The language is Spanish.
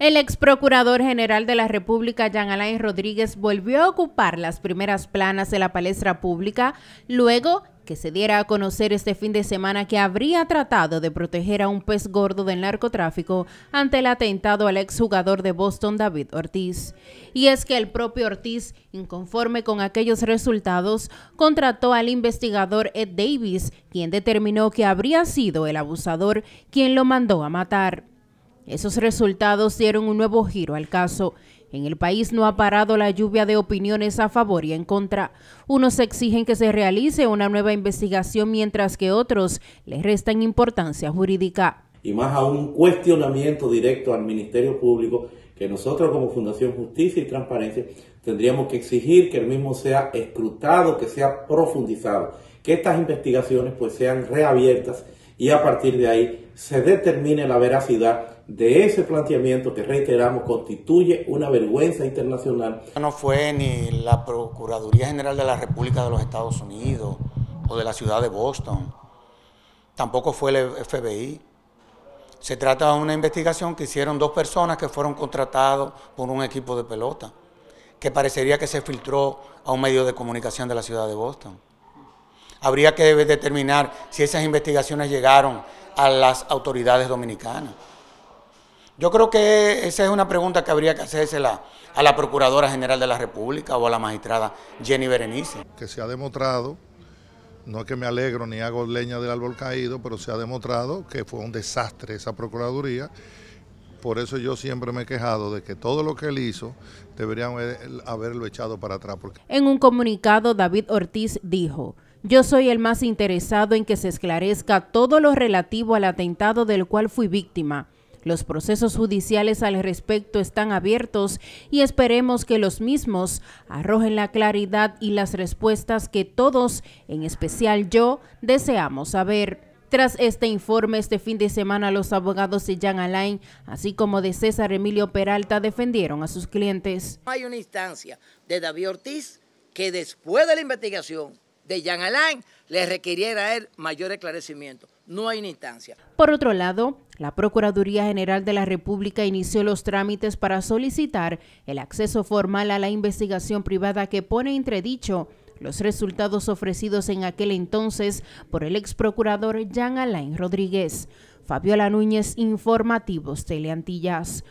El ex procurador general de la República, Jean Alain Rodríguez, volvió a ocupar las primeras planas de la palestra pública luego que se diera a conocer este fin de semana que habría tratado de proteger a un pez gordo del narcotráfico ante el atentado al jugador de Boston David Ortiz. Y es que el propio Ortiz, inconforme con aquellos resultados, contrató al investigador Ed Davis, quien determinó que habría sido el abusador quien lo mandó a matar. Esos resultados dieron un nuevo giro al caso. En el país no ha parado la lluvia de opiniones a favor y en contra. Unos exigen que se realice una nueva investigación mientras que otros les restan importancia jurídica. Y más aún un cuestionamiento directo al Ministerio Público que nosotros como Fundación Justicia y Transparencia tendríamos que exigir que el mismo sea escrutado, que sea profundizado, que estas investigaciones pues sean reabiertas y a partir de ahí se determine la veracidad de ese planteamiento que reiteramos constituye una vergüenza internacional. No fue ni la Procuraduría General de la República de los Estados Unidos o de la ciudad de Boston, tampoco fue el FBI. Se trata de una investigación que hicieron dos personas que fueron contratados por un equipo de pelota, que parecería que se filtró a un medio de comunicación de la ciudad de Boston habría que determinar si esas investigaciones llegaron a las autoridades dominicanas. Yo creo que esa es una pregunta que habría que hacerse a la Procuradora General de la República o a la magistrada Jenny Berenice. Que se ha demostrado, no es que me alegro ni hago leña del árbol caído, pero se ha demostrado que fue un desastre esa Procuraduría. Por eso yo siempre me he quejado de que todo lo que él hizo deberían haberlo echado para atrás. En un comunicado, David Ortiz dijo yo soy el más interesado en que se esclarezca todo lo relativo al atentado del cual fui víctima. Los procesos judiciales al respecto están abiertos y esperemos que los mismos arrojen la claridad y las respuestas que todos, en especial yo, deseamos saber. Tras este informe, este fin de semana los abogados de Jean Alain, así como de César Emilio Peralta, defendieron a sus clientes. Hay una instancia de David Ortiz que después de la investigación de Jean Alain le requiriera el él mayor esclarecimiento. No hay una instancia. Por otro lado, la Procuraduría General de la República inició los trámites para solicitar el acceso formal a la investigación privada que pone entredicho los resultados ofrecidos en aquel entonces por el ex procurador Jean Alain Rodríguez. Fabiola Núñez, Informativos Teleantillas.